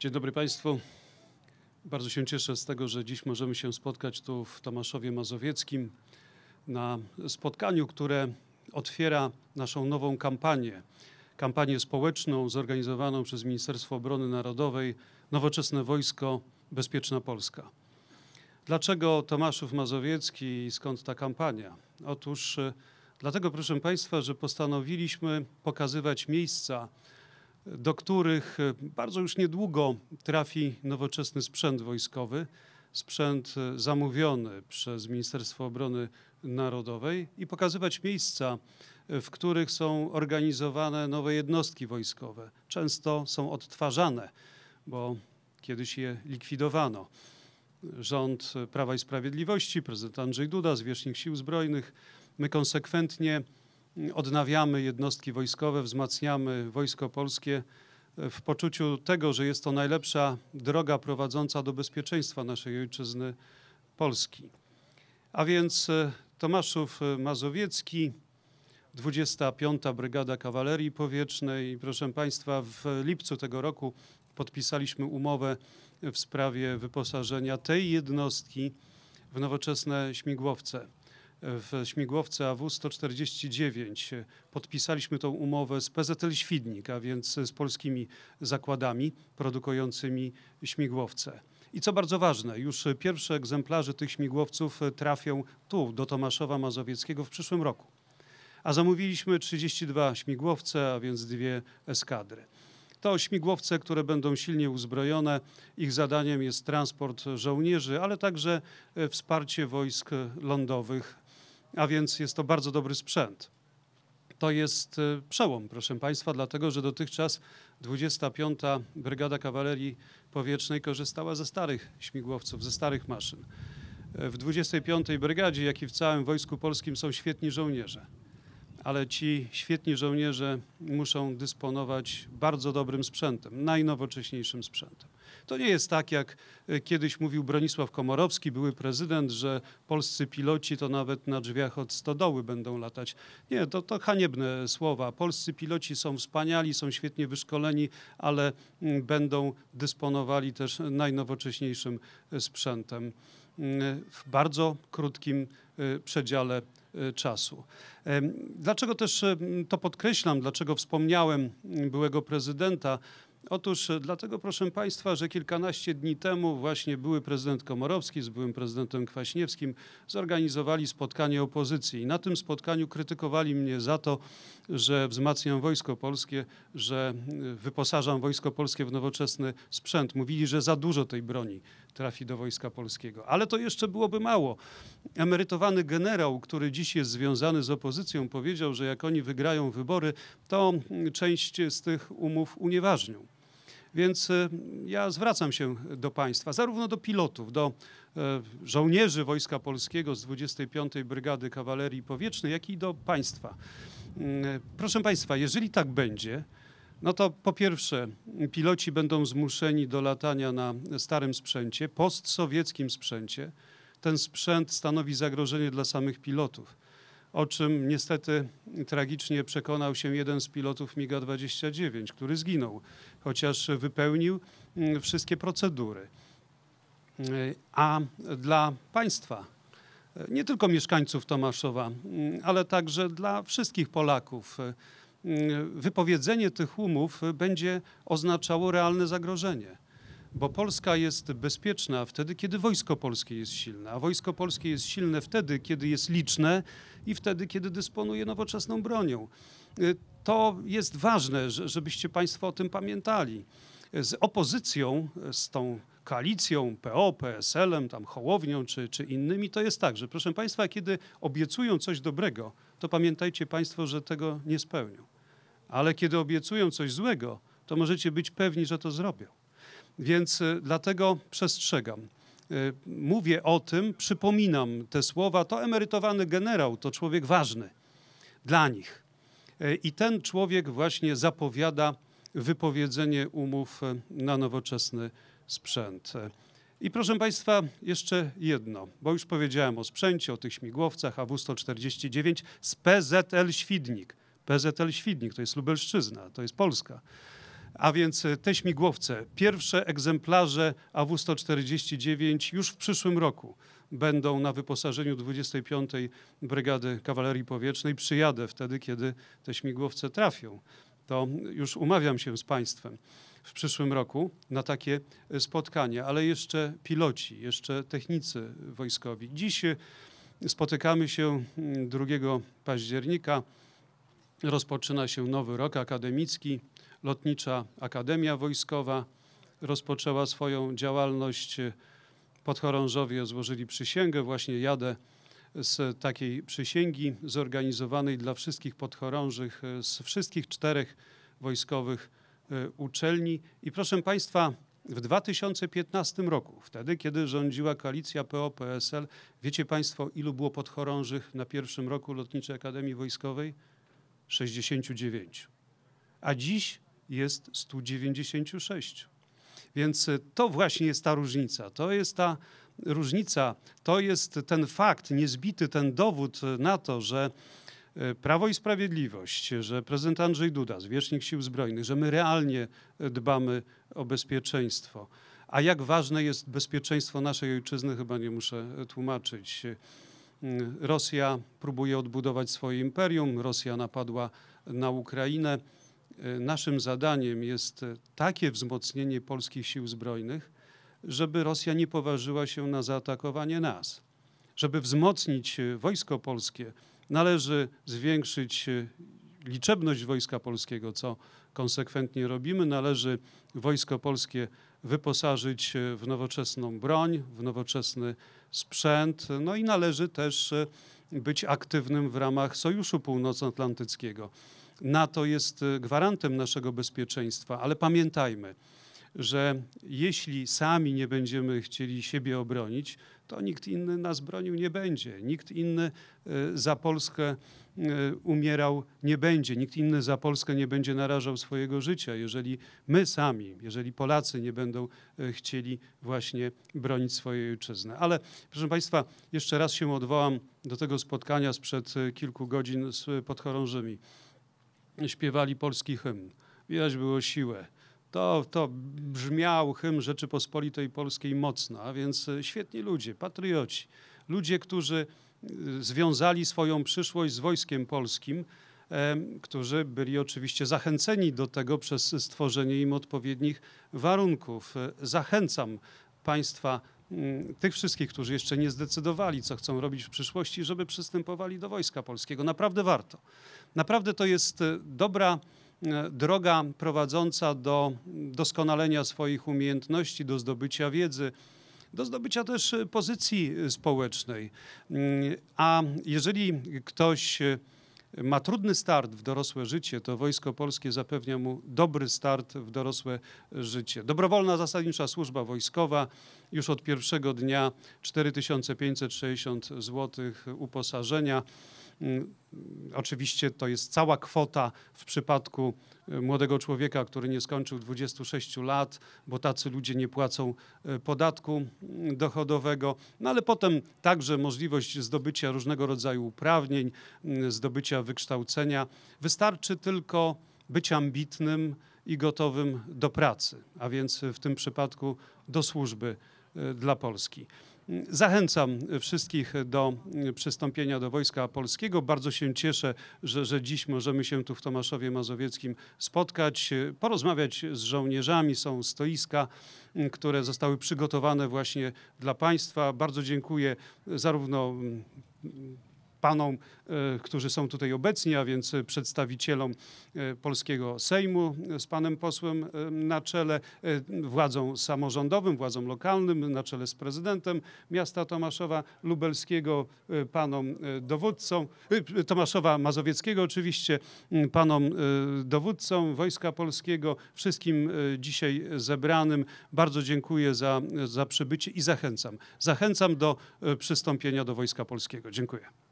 Dzień dobry Państwu. Bardzo się cieszę z tego, że dziś możemy się spotkać tu w Tomaszowie Mazowieckim na spotkaniu, które otwiera naszą nową kampanię. Kampanię społeczną zorganizowaną przez Ministerstwo Obrony Narodowej Nowoczesne Wojsko Bezpieczna Polska. Dlaczego Tomaszów Mazowiecki i skąd ta kampania? Otóż e, dlatego, proszę Państwa, że postanowiliśmy pokazywać miejsca, do których e, bardzo już niedługo trafi nowoczesny sprzęt wojskowy, sprzęt e, zamówiony przez Ministerstwo Obrony Narodowej i pokazywać miejsca, e, w których są organizowane nowe jednostki wojskowe. Często są odtwarzane, bo kiedyś je likwidowano. Rząd Prawa i Sprawiedliwości, prezydent Andrzej Duda, zwierzchnik Sił Zbrojnych, my konsekwentnie odnawiamy jednostki wojskowe, wzmacniamy Wojsko Polskie e, w poczuciu tego, że jest to najlepsza droga prowadząca do bezpieczeństwa naszej ojczyzny Polski. A więc e, Tomaszów e, Mazowiecki, 25. Brygada Kawalerii Powietrznej. Proszę Państwa, w lipcu tego roku podpisaliśmy umowę w sprawie wyposażenia tej jednostki w nowoczesne śmigłowce w śmigłowce AW-149. Podpisaliśmy tą umowę z PZL Świdnik, a więc z polskimi zakładami produkującymi śmigłowce. I co bardzo ważne, już pierwsze egzemplarze tych śmigłowców trafią tu, do Tomaszowa Mazowieckiego w przyszłym roku. A zamówiliśmy 32 śmigłowce, a więc dwie eskadry. To śmigłowce, które będą silnie uzbrojone. Ich zadaniem jest transport żołnierzy, ale także wsparcie wojsk lądowych a więc jest to bardzo dobry sprzęt. To jest y, przełom, proszę Państwa, dlatego że dotychczas 25. Brygada Kawalerii Powietrznej korzystała ze starych śmigłowców, ze starych maszyn. Y, w 25. Brygadzie, jak i w całym Wojsku Polskim są świetni żołnierze, ale ci świetni żołnierze muszą dysponować bardzo dobrym sprzętem, najnowocześniejszym sprzętem. To nie jest tak, jak e, kiedyś mówił Bronisław Komorowski, były prezydent, że polscy piloci to nawet na drzwiach od stodoły będą latać. Nie, to, to haniebne słowa. Polscy piloci są wspaniali, są świetnie wyszkoleni, ale mm, będą dysponowali też najnowocześniejszym e, sprzętem mm, e, w bardzo krótkim przedziale czasu. Dlaczego też to podkreślam, dlaczego wspomniałem mm, byłego prezydenta? Otóż e, dlatego, proszę Państwa, że kilkanaście dni temu właśnie były prezydent Komorowski z byłym prezydentem Kwaśniewskim zorganizowali spotkanie opozycji. I na tym spotkaniu krytykowali mnie za to, że wzmacniam Wojsko Polskie, że e, wyposażam Wojsko Polskie w nowoczesny sprzęt. Mówili, że za dużo tej broni trafi do Wojska Polskiego. Ale to jeszcze byłoby mało. Emerytowany generał, który dziś jest związany z opozycją, powiedział, że jak oni wygrają wybory, to mm, część z tych umów unieważnią. Więc y, ja zwracam się do Państwa, zarówno do pilotów, do y, żołnierzy Wojska Polskiego z 25. Brygady Kawalerii Powietrznej, jak i do Państwa. Y, proszę Państwa, jeżeli tak będzie, no to po pierwsze, piloci będą zmuszeni do latania na starym sprzęcie, postsowieckim sprzęcie. Ten sprzęt stanowi zagrożenie dla samych pilotów o czym niestety tragicznie przekonał się jeden z pilotów mig 29 który zginął, chociaż wypełnił mm, wszystkie procedury. E, a dla państwa, e, nie tylko mieszkańców Tomaszowa, mm, ale także dla wszystkich Polaków, e, mm, wypowiedzenie tych umów będzie oznaczało realne zagrożenie bo Polska jest bezpieczna wtedy, kiedy wojsko polskie jest silne, a wojsko polskie jest silne wtedy, kiedy jest liczne i wtedy, kiedy dysponuje nowoczesną bronią. Y, to jest ważne, żebyście Państwo o tym pamiętali. Z opozycją, z tą koalicją PO, PSL-em, tam Hołownią czy, czy innymi, to jest tak, że proszę Państwa, kiedy obiecują coś dobrego, to pamiętajcie Państwo, że tego nie spełnią. Ale kiedy obiecują coś złego, to możecie być pewni, że to zrobią. Więc y, dlatego przestrzegam. Y, mówię o tym, przypominam te słowa. To emerytowany generał, to człowiek ważny dla nich. Y, I ten człowiek właśnie zapowiada wypowiedzenie umów na nowoczesny sprzęt. I proszę Państwa, jeszcze jedno, bo już powiedziałem o sprzęcie, o tych śmigłowcach AW-149 z PZL Świdnik. PZL Świdnik to jest Lubelszczyzna, to jest Polska. A więc e, te śmigłowce, pierwsze egzemplarze AW-149 już w przyszłym roku będą na wyposażeniu 25. Brygady Kawalerii Powietrznej. Przyjadę wtedy, kiedy te śmigłowce trafią. To już umawiam się z Państwem w przyszłym roku na takie e, spotkanie, ale jeszcze piloci, jeszcze technicy wojskowi. Dziś e, spotykamy się 2 mm, października Rozpoczyna się nowy rok akademicki. Lotnicza Akademia Wojskowa rozpoczęła swoją działalność. Podchorążowie złożyli przysięgę. Właśnie jadę z takiej przysięgi zorganizowanej dla wszystkich podchorążych z wszystkich czterech wojskowych e, uczelni. I proszę Państwa, w 2015 roku, wtedy kiedy rządziła koalicja PO-PSL, wiecie Państwo, ilu było podchorążych na pierwszym roku Lotniczej Akademii Wojskowej? 69, a dziś jest 196. Więc e, to właśnie jest ta różnica. To jest ta różnica, to jest ten fakt niezbity, ten dowód na to, że e, Prawo i Sprawiedliwość, że prezydent Andrzej Duda, zwierzchnik Sił Zbrojnych, że my realnie e, dbamy o bezpieczeństwo. A jak ważne jest bezpieczeństwo naszej ojczyzny, chyba nie muszę tłumaczyć. Mm, Rosja próbuje odbudować swoje imperium, Rosja napadła na Ukrainę. E, naszym zadaniem jest e, takie wzmocnienie polskich sił zbrojnych, żeby Rosja nie poważyła się na zaatakowanie nas. Żeby wzmocnić e, wojsko polskie, należy zwiększyć liczebność wojska polskiego, co konsekwentnie robimy. Należy wojsko polskie wyposażyć w nowoczesną broń, w nowoczesny sprzęt, no i należy też e, być aktywnym w ramach Sojuszu Północnoatlantyckiego. NATO jest e, gwarantem naszego bezpieczeństwa, ale pamiętajmy, że jeśli sami nie będziemy chcieli siebie obronić, to nikt inny nas bronił nie będzie. Nikt inny e, za Polskę e, umierał nie będzie. Nikt inny za Polskę nie będzie narażał swojego życia, jeżeli my sami, jeżeli Polacy nie będą e, chcieli właśnie bronić swojej ojczyzny. Ale proszę Państwa, jeszcze raz się odwołam do tego spotkania sprzed kilku godzin z podchorążymi. Śpiewali polski hymn. Widać było siłę to, to brzmiał hymn Rzeczypospolitej Polskiej mocno, a więc e, świetni ludzie, patrioci, ludzie, którzy e, związali swoją przyszłość z Wojskiem Polskim, e, którzy byli oczywiście zachęceni do tego przez stworzenie im odpowiednich warunków. Zachęcam Państwa, mm, tych wszystkich, którzy jeszcze nie zdecydowali, co chcą robić w przyszłości, żeby przystępowali do Wojska Polskiego. Naprawdę warto. Naprawdę to jest dobra E, droga prowadząca do doskonalenia swoich umiejętności, do zdobycia wiedzy, do zdobycia też e, pozycji e, społecznej. Mm, a jeżeli ktoś ma trudny start w dorosłe życie, to Wojsko Polskie zapewnia mu dobry start w dorosłe życie. Dobrowolna zasadnicza służba wojskowa już od pierwszego dnia 4560 zł uposażenia. Mm, oczywiście to jest cała kwota w przypadku e, młodego człowieka, który nie skończył 26 lat, bo tacy ludzie nie płacą e, podatku mm, dochodowego, no ale potem także możliwość zdobycia różnego rodzaju uprawnień, mm, zdobycia wykształcenia. Wystarczy tylko być ambitnym i gotowym do pracy, a więc w tym przypadku do służby e, dla Polski. Zachęcam wszystkich do przystąpienia do Wojska Polskiego. Bardzo się cieszę, że, że dziś możemy się tu w Tomaszowie Mazowieckim spotkać, porozmawiać z żołnierzami. Są stoiska, które zostały przygotowane właśnie dla Państwa. Bardzo dziękuję zarówno panom, e, którzy są tutaj obecni, a więc przedstawicielom e, polskiego Sejmu z panem posłem e, na czele, władzą samorządowym, władzą lokalnym na czele z prezydentem miasta Tomaszowa Lubelskiego, panom dowódcom, Tomaszowa Mazowieckiego oczywiście, panom dowódcom Wojska Polskiego, wszystkim dzisiaj zebranym. Bardzo dziękuję za, za przybycie i zachęcam. Zachęcam do przystąpienia do Wojska Polskiego. Dziękuję.